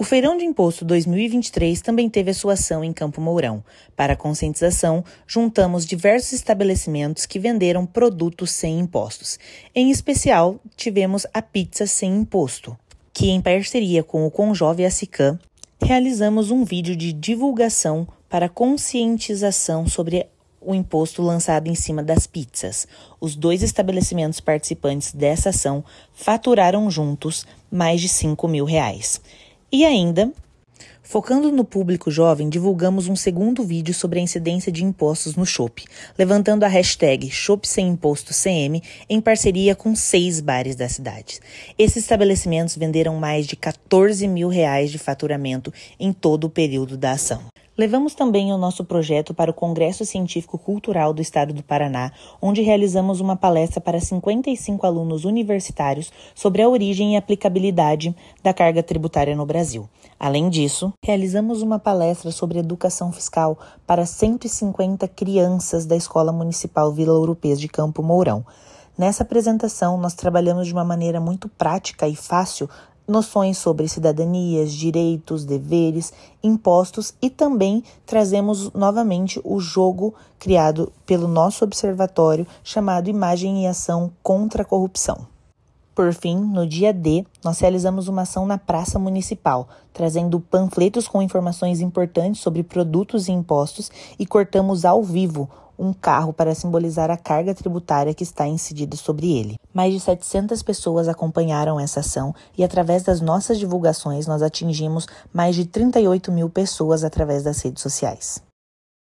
O Feirão de Imposto 2023 também teve a sua ação em Campo Mourão. Para a conscientização, juntamos diversos estabelecimentos que venderam produtos sem impostos. Em especial, tivemos a pizza sem imposto, que em parceria com o Conjove Acicam, realizamos um vídeo de divulgação para conscientização sobre o imposto lançado em cima das pizzas. Os dois estabelecimentos participantes dessa ação faturaram juntos mais de 5 mil reais. E ainda, Focando no público jovem, divulgamos um segundo vídeo sobre a incidência de impostos no Chopp, levantando a hashtag Chopp Sem Imposto CM em parceria com seis bares da cidade. Esses estabelecimentos venderam mais de 14 mil reais de faturamento em todo o período da ação. Levamos também o nosso projeto para o Congresso Científico Cultural do Estado do Paraná, onde realizamos uma palestra para 55 alunos universitários sobre a origem e aplicabilidade da carga tributária no Brasil. Além disso, realizamos uma palestra sobre educação fiscal para 150 crianças da Escola Municipal Vila Europeia de Campo Mourão. Nessa apresentação, nós trabalhamos de uma maneira muito prática e fácil noções sobre cidadanias, direitos, deveres, impostos e também trazemos novamente o jogo criado pelo nosso observatório chamado Imagem e Ação contra a Corrupção. Por fim, no dia D, nós realizamos uma ação na Praça Municipal, trazendo panfletos com informações importantes sobre produtos e impostos e cortamos ao vivo um carro para simbolizar a carga tributária que está incidida sobre ele. Mais de 700 pessoas acompanharam essa ação e, através das nossas divulgações, nós atingimos mais de 38 mil pessoas através das redes sociais.